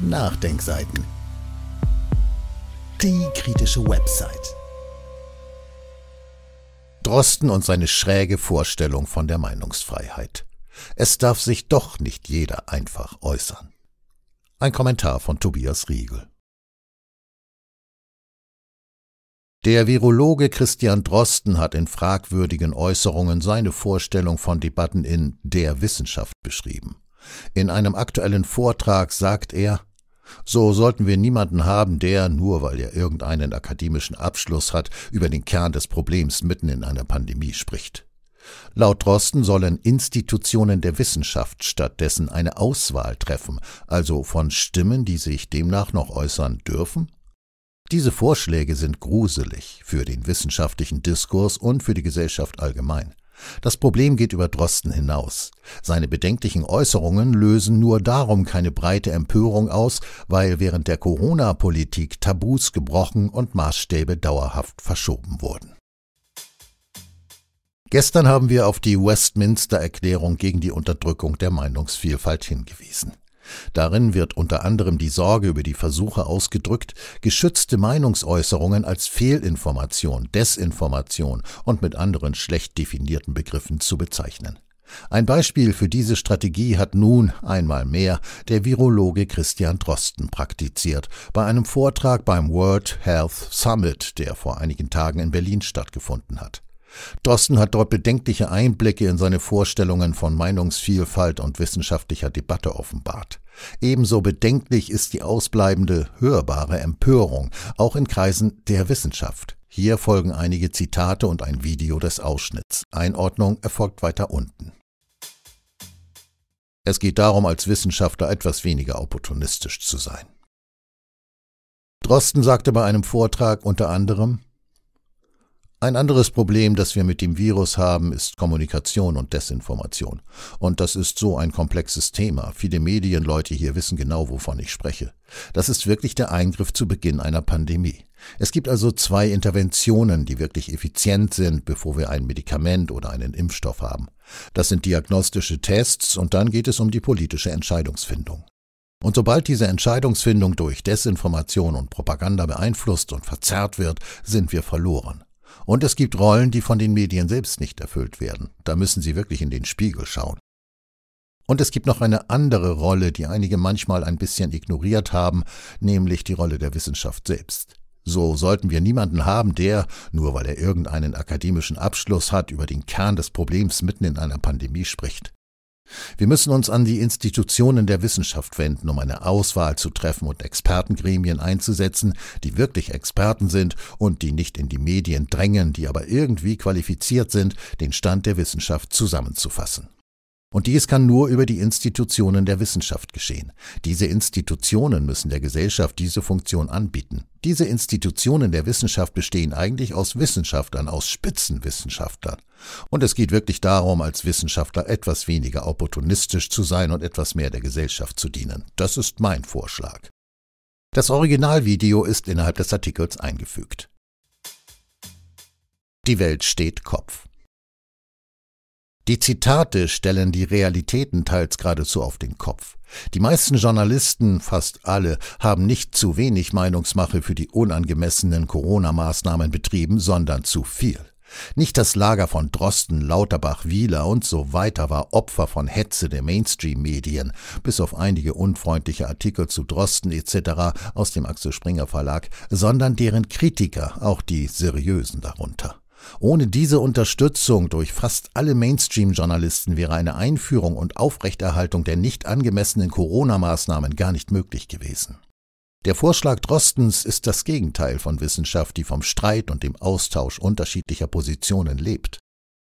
Nachdenkseiten. Die kritische Website. Drosten und seine schräge Vorstellung von der Meinungsfreiheit. Es darf sich doch nicht jeder einfach äußern. Ein Kommentar von Tobias Riegel. Der Virologe Christian Drosten hat in fragwürdigen Äußerungen seine Vorstellung von Debatten in der Wissenschaft beschrieben. In einem aktuellen Vortrag sagt er, so sollten wir niemanden haben, der, nur weil er irgendeinen akademischen Abschluss hat, über den Kern des Problems mitten in einer Pandemie spricht. Laut Drosten sollen Institutionen der Wissenschaft stattdessen eine Auswahl treffen, also von Stimmen, die sich demnach noch äußern dürfen? Diese Vorschläge sind gruselig für den wissenschaftlichen Diskurs und für die Gesellschaft allgemein. Das Problem geht über Drosten hinaus. Seine bedenklichen Äußerungen lösen nur darum keine breite Empörung aus, weil während der Corona-Politik Tabus gebrochen und Maßstäbe dauerhaft verschoben wurden. Gestern haben wir auf die Westminster Erklärung gegen die Unterdrückung der Meinungsvielfalt hingewiesen. Darin wird unter anderem die Sorge über die Versuche ausgedrückt, geschützte Meinungsäußerungen als Fehlinformation, Desinformation und mit anderen schlecht definierten Begriffen zu bezeichnen. Ein Beispiel für diese Strategie hat nun einmal mehr der Virologe Christian Drosten praktiziert, bei einem Vortrag beim World Health Summit, der vor einigen Tagen in Berlin stattgefunden hat. Drosten hat dort bedenkliche Einblicke in seine Vorstellungen von Meinungsvielfalt und wissenschaftlicher Debatte offenbart. Ebenso bedenklich ist die ausbleibende, hörbare Empörung, auch in Kreisen der Wissenschaft. Hier folgen einige Zitate und ein Video des Ausschnitts. Einordnung erfolgt weiter unten. Es geht darum, als Wissenschaftler etwas weniger opportunistisch zu sein. Drosten sagte bei einem Vortrag unter anderem, ein anderes Problem, das wir mit dem Virus haben, ist Kommunikation und Desinformation. Und das ist so ein komplexes Thema. Viele Medienleute hier wissen genau, wovon ich spreche. Das ist wirklich der Eingriff zu Beginn einer Pandemie. Es gibt also zwei Interventionen, die wirklich effizient sind, bevor wir ein Medikament oder einen Impfstoff haben. Das sind diagnostische Tests und dann geht es um die politische Entscheidungsfindung. Und sobald diese Entscheidungsfindung durch Desinformation und Propaganda beeinflusst und verzerrt wird, sind wir verloren. Und es gibt Rollen, die von den Medien selbst nicht erfüllt werden. Da müssen sie wirklich in den Spiegel schauen. Und es gibt noch eine andere Rolle, die einige manchmal ein bisschen ignoriert haben, nämlich die Rolle der Wissenschaft selbst. So sollten wir niemanden haben, der, nur weil er irgendeinen akademischen Abschluss hat, über den Kern des Problems mitten in einer Pandemie spricht. Wir müssen uns an die Institutionen der Wissenschaft wenden, um eine Auswahl zu treffen und Expertengremien einzusetzen, die wirklich Experten sind und die nicht in die Medien drängen, die aber irgendwie qualifiziert sind, den Stand der Wissenschaft zusammenzufassen. Und dies kann nur über die Institutionen der Wissenschaft geschehen. Diese Institutionen müssen der Gesellschaft diese Funktion anbieten. Diese Institutionen der Wissenschaft bestehen eigentlich aus Wissenschaftlern, aus Spitzenwissenschaftlern. Und es geht wirklich darum, als Wissenschaftler etwas weniger opportunistisch zu sein und etwas mehr der Gesellschaft zu dienen. Das ist mein Vorschlag. Das Originalvideo ist innerhalb des Artikels eingefügt. Die Welt steht Kopf. Die Zitate stellen die Realitäten teils geradezu auf den Kopf. Die meisten Journalisten, fast alle, haben nicht zu wenig Meinungsmache für die unangemessenen Corona-Maßnahmen betrieben, sondern zu viel. Nicht das Lager von Drosten, Lauterbach, Wieler und so weiter war Opfer von Hetze der Mainstream-Medien, bis auf einige unfreundliche Artikel zu Drosten etc. aus dem Axel Springer Verlag, sondern deren Kritiker, auch die seriösen darunter. Ohne diese Unterstützung durch fast alle Mainstream-Journalisten wäre eine Einführung und Aufrechterhaltung der nicht angemessenen Corona-Maßnahmen gar nicht möglich gewesen. Der Vorschlag Drostens ist das Gegenteil von Wissenschaft, die vom Streit und dem Austausch unterschiedlicher Positionen lebt.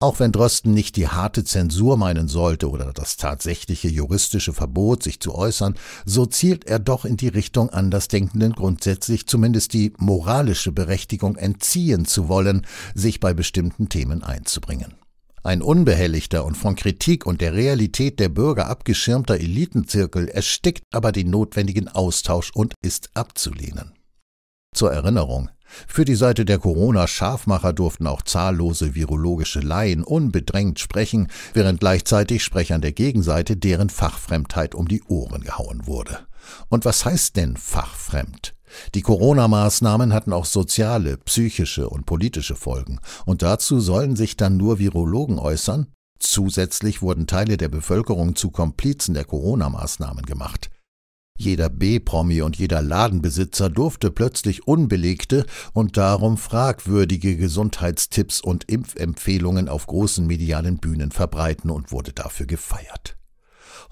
Auch wenn Drosten nicht die harte Zensur meinen sollte oder das tatsächliche juristische Verbot, sich zu äußern, so zielt er doch in die Richtung Andersdenkenden grundsätzlich zumindest die moralische Berechtigung entziehen zu wollen, sich bei bestimmten Themen einzubringen. Ein unbehelligter und von Kritik und der Realität der Bürger abgeschirmter Elitenzirkel erstickt aber den notwendigen Austausch und ist abzulehnen. Zur Erinnerung, für die Seite der Corona-Scharfmacher durften auch zahllose virologische Laien unbedrängt sprechen, während gleichzeitig Sprechern der Gegenseite deren Fachfremdheit um die Ohren gehauen wurde. Und was heißt denn fachfremd? Die Corona-Maßnahmen hatten auch soziale, psychische und politische Folgen. Und dazu sollen sich dann nur Virologen äußern? Zusätzlich wurden Teile der Bevölkerung zu Komplizen der Corona-Maßnahmen gemacht. Jeder B-Promi und jeder Ladenbesitzer durfte plötzlich unbelegte und darum fragwürdige Gesundheitstipps und Impfempfehlungen auf großen medialen Bühnen verbreiten und wurde dafür gefeiert.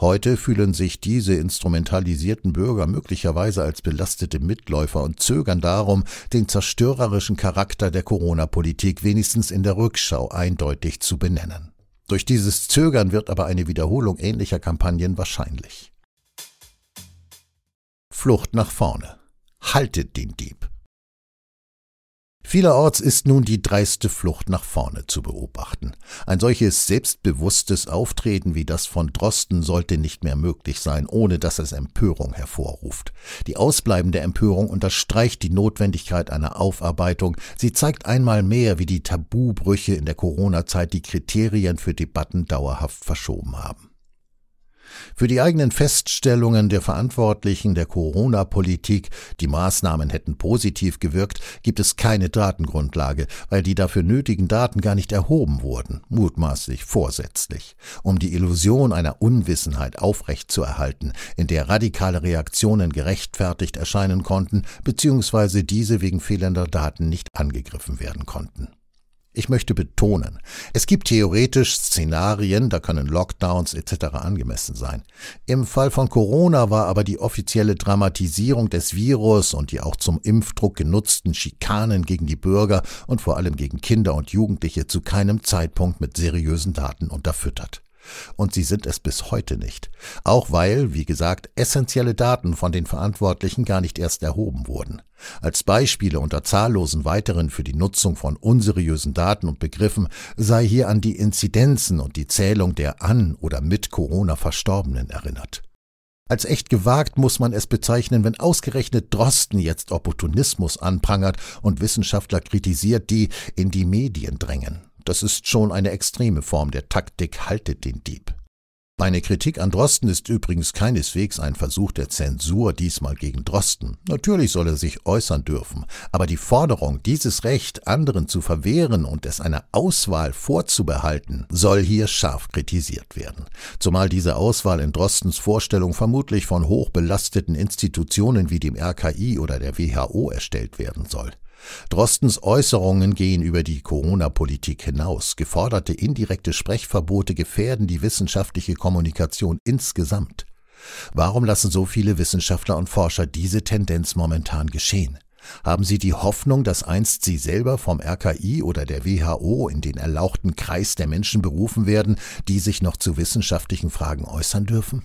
Heute fühlen sich diese instrumentalisierten Bürger möglicherweise als belastete Mitläufer und zögern darum, den zerstörerischen Charakter der Corona-Politik wenigstens in der Rückschau eindeutig zu benennen. Durch dieses Zögern wird aber eine Wiederholung ähnlicher Kampagnen wahrscheinlich. Flucht nach vorne. Haltet den Dieb. Vielerorts ist nun die dreiste Flucht nach vorne zu beobachten. Ein solches selbstbewusstes Auftreten wie das von Drosten sollte nicht mehr möglich sein, ohne dass es Empörung hervorruft. Die ausbleibende Empörung unterstreicht die Notwendigkeit einer Aufarbeitung. Sie zeigt einmal mehr, wie die Tabubrüche in der Corona-Zeit die Kriterien für Debatten dauerhaft verschoben haben. Für die eigenen Feststellungen der Verantwortlichen der Corona-Politik, die Maßnahmen hätten positiv gewirkt, gibt es keine Datengrundlage, weil die dafür nötigen Daten gar nicht erhoben wurden, mutmaßlich vorsätzlich, um die Illusion einer Unwissenheit aufrechtzuerhalten, in der radikale Reaktionen gerechtfertigt erscheinen konnten, beziehungsweise diese wegen fehlender Daten nicht angegriffen werden konnten. Ich möchte betonen, es gibt theoretisch Szenarien, da können Lockdowns etc. angemessen sein. Im Fall von Corona war aber die offizielle Dramatisierung des Virus und die auch zum Impfdruck genutzten Schikanen gegen die Bürger und vor allem gegen Kinder und Jugendliche zu keinem Zeitpunkt mit seriösen Daten unterfüttert. Und sie sind es bis heute nicht. Auch weil, wie gesagt, essentielle Daten von den Verantwortlichen gar nicht erst erhoben wurden. Als Beispiele unter zahllosen weiteren für die Nutzung von unseriösen Daten und Begriffen sei hier an die Inzidenzen und die Zählung der an oder mit Corona Verstorbenen erinnert. Als echt gewagt muss man es bezeichnen, wenn ausgerechnet Drosten jetzt Opportunismus anprangert und Wissenschaftler kritisiert, die in die Medien drängen. Das ist schon eine extreme Form der Taktik, haltet den Dieb. Meine Kritik an Drosten ist übrigens keineswegs ein Versuch der Zensur diesmal gegen Drosten. Natürlich soll er sich äußern dürfen, aber die Forderung, dieses Recht anderen zu verwehren und es einer Auswahl vorzubehalten, soll hier scharf kritisiert werden. Zumal diese Auswahl in Drostens Vorstellung vermutlich von hochbelasteten Institutionen wie dem RKI oder der WHO erstellt werden soll. Drostens Äußerungen gehen über die Corona-Politik hinaus. Geforderte indirekte Sprechverbote gefährden die wissenschaftliche Kommunikation insgesamt. Warum lassen so viele Wissenschaftler und Forscher diese Tendenz momentan geschehen? Haben Sie die Hoffnung, dass einst Sie selber vom RKI oder der WHO in den erlauchten Kreis der Menschen berufen werden, die sich noch zu wissenschaftlichen Fragen äußern dürfen?